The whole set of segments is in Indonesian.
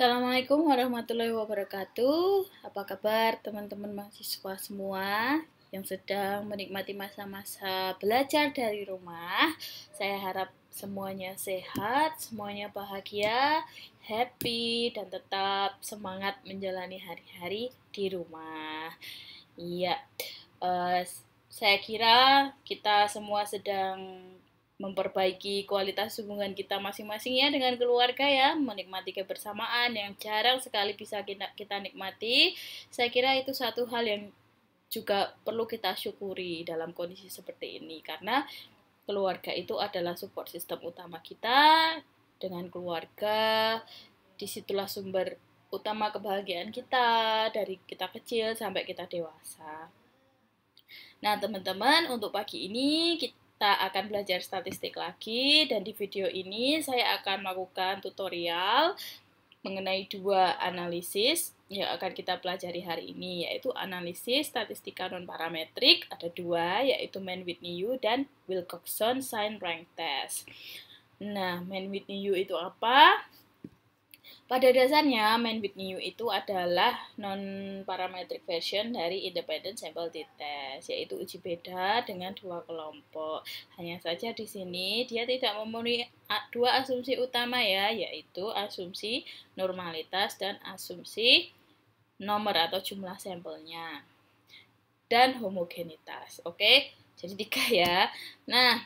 Assalamualaikum warahmatullahi wabarakatuh. Apa kabar teman-teman mahasiswa semua yang sedang menikmati masa-masa belajar dari rumah? Saya harap semuanya sehat, semuanya bahagia, happy dan tetap semangat menjalani hari-hari di rumah. Iya. Uh, saya kira kita semua sedang memperbaiki kualitas hubungan kita masing-masing ya dengan keluarga ya, menikmati kebersamaan yang jarang sekali bisa kita, kita nikmati. Saya kira itu satu hal yang juga perlu kita syukuri dalam kondisi seperti ini karena keluarga itu adalah support system utama kita. Dengan keluarga disitulah sumber utama kebahagiaan kita dari kita kecil sampai kita dewasa. Nah, teman-teman, untuk pagi ini kita kita akan belajar statistik lagi dan di video ini saya akan melakukan tutorial mengenai dua analisis yang akan kita pelajari hari ini yaitu analisis statistika non parametrik ada dua yaitu Man Whitney U dan Wilcoxon Sign Rank Test. Nah, Man Whitney U itu apa? Pada dasarnya, main with new itu adalah non-parametric version dari independent sample test, yaitu uji beda dengan dua kelompok. Hanya saja di sini dia tidak memenuhi dua asumsi utama ya, yaitu asumsi normalitas dan asumsi nomor atau jumlah sampelnya dan homogenitas. Oke, jadi tiga ya. Nah,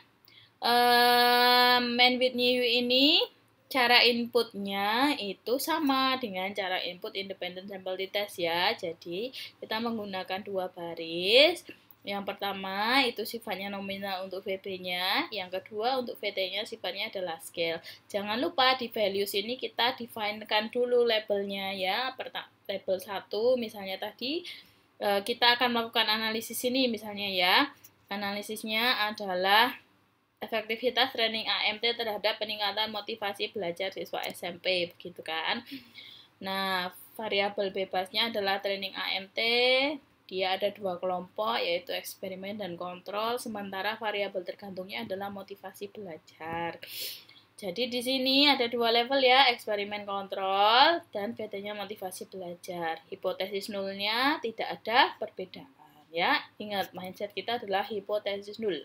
um, eh, main with new ini cara inputnya itu sama dengan cara input independent sample test ya. Jadi kita menggunakan dua baris. Yang pertama itu sifatnya nominal untuk VB-nya, yang kedua untuk VT-nya sifatnya adalah scale. Jangan lupa di values ini kita define-kan dulu labelnya ya, label 1 misalnya tadi eh, kita akan melakukan analisis ini misalnya ya. Analisisnya adalah efektivitas training AMT terhadap peningkatan motivasi belajar siswa SMP begitu kan. Nah, variabel bebasnya adalah training AMT. Dia ada dua kelompok yaitu eksperimen dan kontrol, sementara variabel tergantungnya adalah motivasi belajar. Jadi di sini ada dua level ya, eksperimen kontrol dan bedanya motivasi belajar. Hipotesis nulnya tidak ada perbedaan ya. Ingat mindset kita adalah hipotesis nul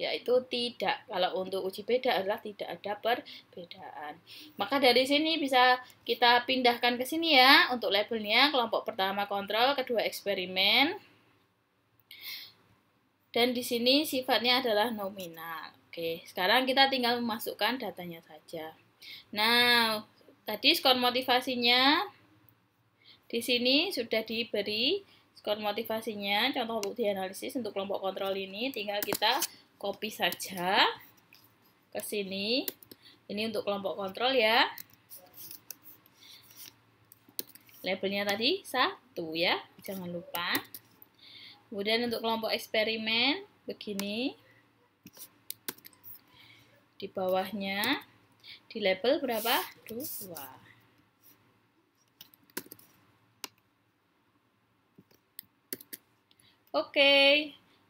yaitu tidak. Kalau untuk uji beda adalah tidak ada perbedaan. Maka dari sini bisa kita pindahkan ke sini ya untuk labelnya kelompok pertama kontrol, kedua eksperimen. Dan di sini sifatnya adalah nominal. Oke, sekarang kita tinggal memasukkan datanya saja. Nah, tadi skor motivasinya di sini sudah diberi skor motivasinya, contoh bukti analisis untuk kelompok kontrol ini tinggal kita copy saja ke sini. Ini untuk kelompok kontrol ya. Labelnya tadi satu ya, jangan lupa. Kemudian untuk kelompok eksperimen begini. Di bawahnya di label berapa? Dua. Oke, okay.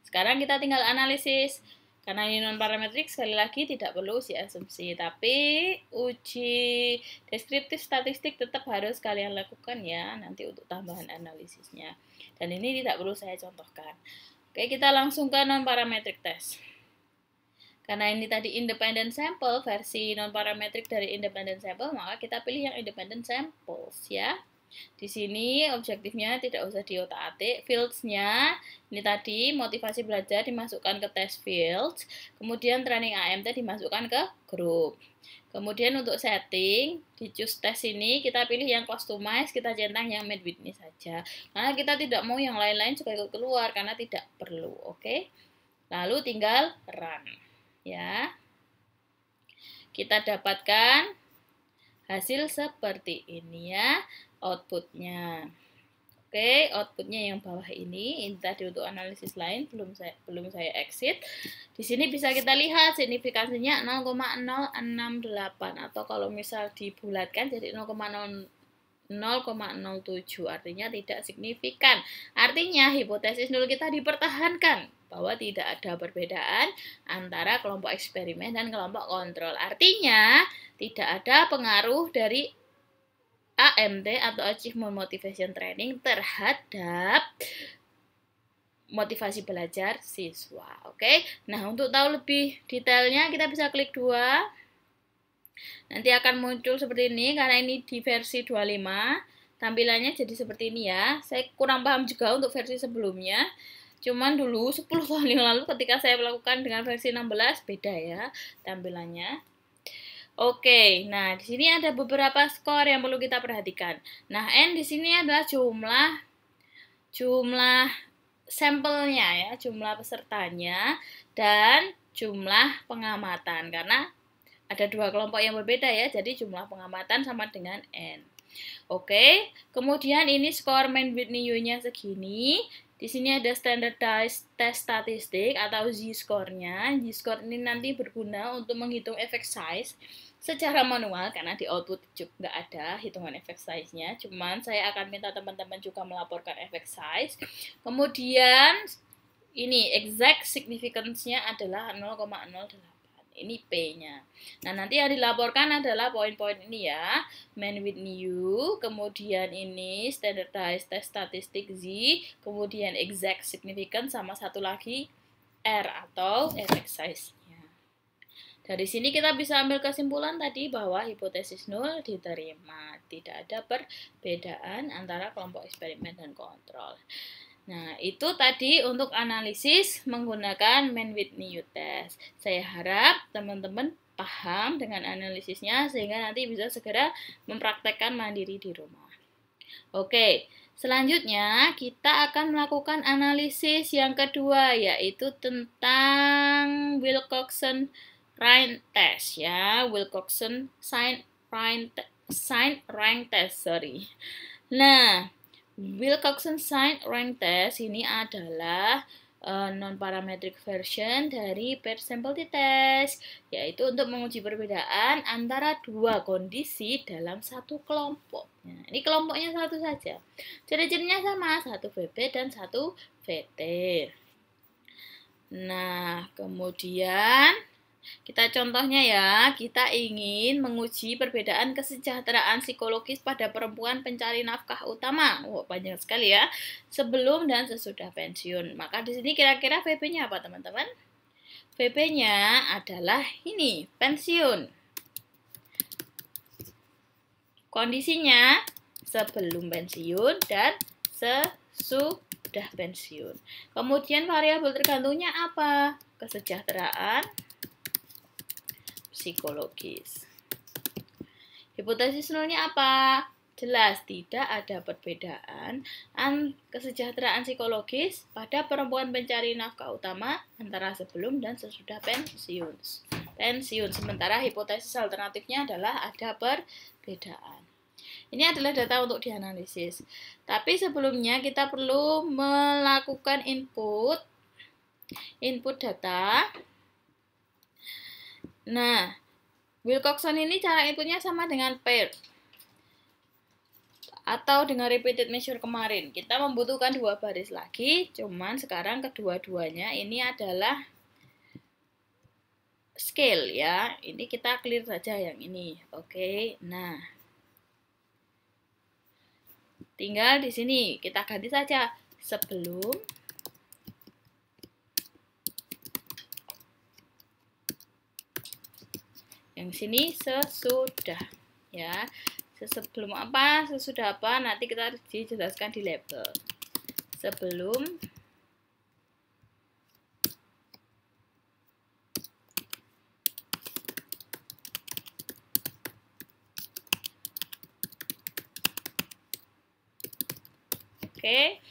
sekarang kita tinggal analisis. Karena ini non parametrik sekali lagi tidak perlu uji asumsi, tapi uji deskriptif statistik tetap harus kalian lakukan ya nanti untuk tambahan analisisnya. Dan ini tidak perlu saya contohkan. Oke, kita langsung ke non parametrik test. Karena ini tadi independent sample versi non parametrik dari independent sample, maka kita pilih yang independent samples ya. Di sini objektifnya tidak usah diotak-atik. Fields-nya ini tadi motivasi belajar dimasukkan ke test fields, kemudian training AMT dimasukkan ke grup. Kemudian untuk setting, di choose test ini kita pilih yang customize, kita centang yang made with me saja. Karena kita tidak mau yang lain-lain juga ikut keluar karena tidak perlu, oke? Okay? Lalu tinggal run. Ya. Kita dapatkan Hasil seperti ini ya outputnya. Oke, outputnya yang bawah ini, ini tadi untuk analisis lain belum saya belum saya exit. Di sini bisa kita lihat signifikansinya 0,068 atau kalau misal dibulatkan jadi 0,0 0,07 artinya tidak signifikan. Artinya hipotesis nol kita dipertahankan bahwa tidak ada perbedaan antara kelompok eksperimen dan kelompok kontrol. Artinya, tidak ada pengaruh dari AMT atau Achievement Motivation Training terhadap motivasi belajar siswa. Oke, nah untuk tahu lebih detailnya kita bisa klik dua Nanti akan muncul seperti ini karena ini di versi 25. Tampilannya jadi seperti ini ya. Saya kurang paham juga untuk versi sebelumnya. Cuman dulu 10 tahun yang lalu ketika saya melakukan dengan versi 16 beda ya tampilannya. Oke, nah di sini ada beberapa skor yang perlu kita perhatikan. Nah, n di sini adalah jumlah jumlah sampelnya ya, jumlah pesertanya dan jumlah pengamatan karena ada dua kelompok yang berbeda ya, jadi jumlah pengamatan sama dengan N. Oke, kemudian ini skor Man Whitney U-nya segini. Di sini ada standardized test statistic atau Z-score-nya. Z-score ini nanti berguna untuk menghitung effect size secara manual karena di output juga nggak ada hitungan effect size-nya. Cuman saya akan minta teman-teman juga melaporkan effect size. Kemudian ini exact significance-nya adalah 0,08. Ini P-nya. Nah, nanti yang dilaporkan adalah poin-poin ini ya. Man with new, kemudian ini standardized test statistik Z, kemudian exact significant, sama satu lagi R atau effect size. Dari sini kita bisa ambil kesimpulan tadi bahwa hipotesis nol diterima. Tidak ada perbedaan antara kelompok eksperimen dan kontrol. Nah, itu tadi untuk analisis menggunakan Mann-Whitney test. Saya harap teman-teman paham dengan analisisnya sehingga nanti bisa segera mempraktekkan mandiri di rumah. Oke, selanjutnya kita akan melakukan analisis yang kedua yaitu tentang Wilcoxon rank test ya, Wilcoxon sign rank sign rank test, sorry. Nah, Wilcoxon Sign Rank Test ini adalah uh, non-parametric version dari pair sample test, yaitu untuk menguji perbedaan antara dua kondisi dalam satu kelompok. Nah, ini kelompoknya satu saja. Ciri-cirinya sama, satu VB dan satu VT. Nah, kemudian kita contohnya ya, kita ingin menguji perbedaan kesejahteraan psikologis pada perempuan pencari nafkah utama. Wow, panjang sekali ya. Sebelum dan sesudah pensiun. Maka di sini kira-kira VB-nya apa, teman-teman? VB-nya adalah ini, pensiun. Kondisinya sebelum pensiun dan sesudah pensiun. Kemudian variabel tergantungnya apa? Kesejahteraan psikologis. Hipotesis nolnya apa? Jelas tidak ada perbedaan kesejahteraan psikologis pada perempuan pencari nafkah utama antara sebelum dan sesudah pensiun. Pensiun sementara hipotesis alternatifnya adalah ada perbedaan. Ini adalah data untuk dianalisis. Tapi sebelumnya kita perlu melakukan input input data Nah, Wilcoxon ini cara inputnya sama dengan pair atau dengan repeated measure kemarin. Kita membutuhkan dua baris lagi, cuman sekarang kedua-duanya ini adalah scale ya. Ini kita clear saja yang ini. Oke. Nah, tinggal di sini kita ganti saja sebelum yang sini sesudah ya sebelum apa sesudah apa nanti kita dijelaskan di label sebelum Oke,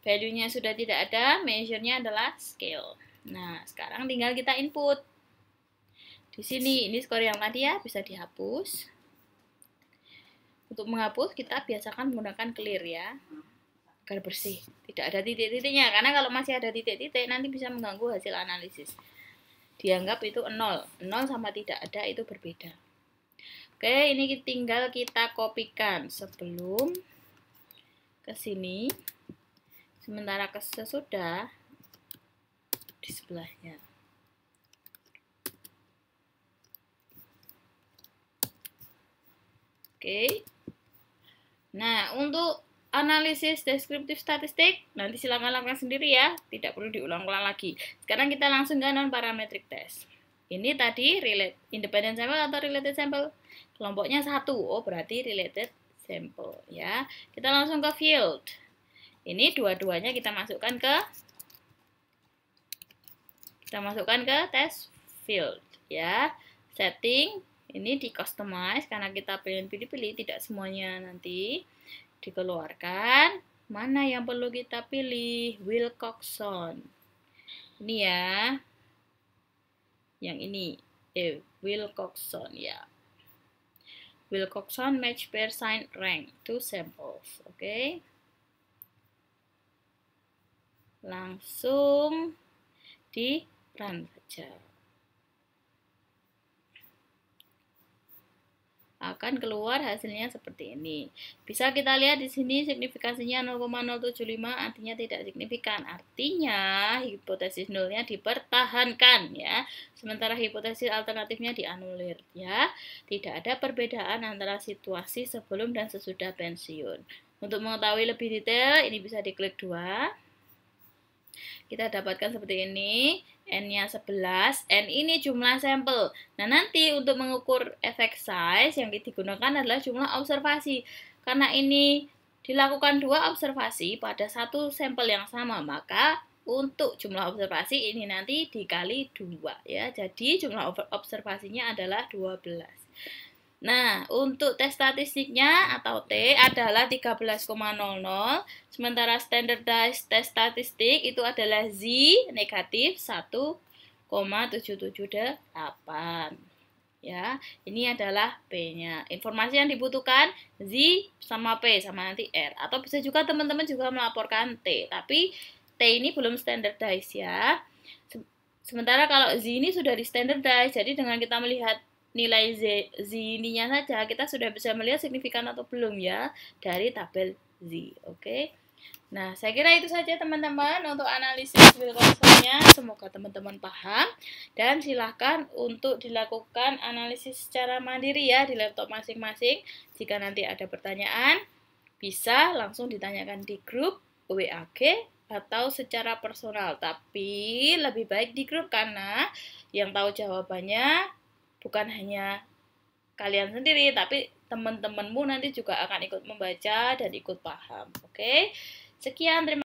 value-nya sudah tidak ada, measure-nya adalah scale. Nah, sekarang tinggal kita input. Di sini ini skor yang tadi ya bisa dihapus. Untuk menghapus kita biasakan menggunakan clear ya agar bersih. Tidak ada titik-titiknya karena kalau masih ada titik-titik nanti bisa mengganggu hasil analisis. Dianggap itu nol nol sama tidak ada itu berbeda. Oke, ini tinggal kita kopikan sebelum ke sini. Sementara kesesudah di sebelahnya. Oke. Nah, untuk analisis deskriptif statistik, nanti silakan lakukan sendiri ya, tidak perlu diulang-ulang lagi. Sekarang kita langsung ke non parametric test. Ini tadi relate independent sample atau related sample? Kelompoknya satu, oh berarti related sample ya. Kita langsung ke field. Ini dua-duanya kita masukkan ke kita masukkan ke test field ya. Setting ini di customize karena kita pilih-pilih tidak semuanya nanti dikeluarkan mana yang perlu kita pilih Wilcoxon ini ya yang ini eh Wilcoxon ya Wilcoxon match pair sign rank two samples oke okay? langsung di run saja akan keluar hasilnya seperti ini. Bisa kita lihat di sini signifikansinya 0,075 artinya tidak signifikan. Artinya hipotesis nolnya dipertahankan ya. Sementara hipotesis alternatifnya dianulir ya. Tidak ada perbedaan antara situasi sebelum dan sesudah pensiun. Untuk mengetahui lebih detail ini bisa diklik dua. Kita dapatkan seperti ini, N-nya 11, N ini jumlah sampel. Nah, nanti untuk mengukur efek size yang digunakan adalah jumlah observasi. Karena ini dilakukan dua observasi pada satu sampel yang sama, maka untuk jumlah observasi ini nanti dikali dua ya. Jadi jumlah observasinya adalah 12. Nah, untuk tes statistiknya atau T adalah 13,00, sementara standardized tes statistik itu adalah Z negatif 1,778. Ya, ini adalah P-nya. Informasi yang dibutuhkan Z sama P sama nanti R atau bisa juga teman-teman juga melaporkan T, tapi T ini belum standardized ya. Sementara kalau Z ini sudah di standardized, jadi dengan kita melihat nilai Z, Z-nya saja kita sudah bisa melihat signifikan atau belum ya dari tabel Z. Oke. Okay? Nah, saya kira itu saja teman-teman untuk analisis Wilkinsonnya. Semoga teman-teman paham dan silahkan untuk dilakukan analisis secara mandiri ya di laptop masing-masing. Jika nanti ada pertanyaan, bisa langsung ditanyakan di grup WAG atau secara personal. Tapi lebih baik di grup karena yang tahu jawabannya bukan hanya kalian sendiri tapi teman-temanmu nanti juga akan ikut membaca dan ikut paham oke okay? sekian terima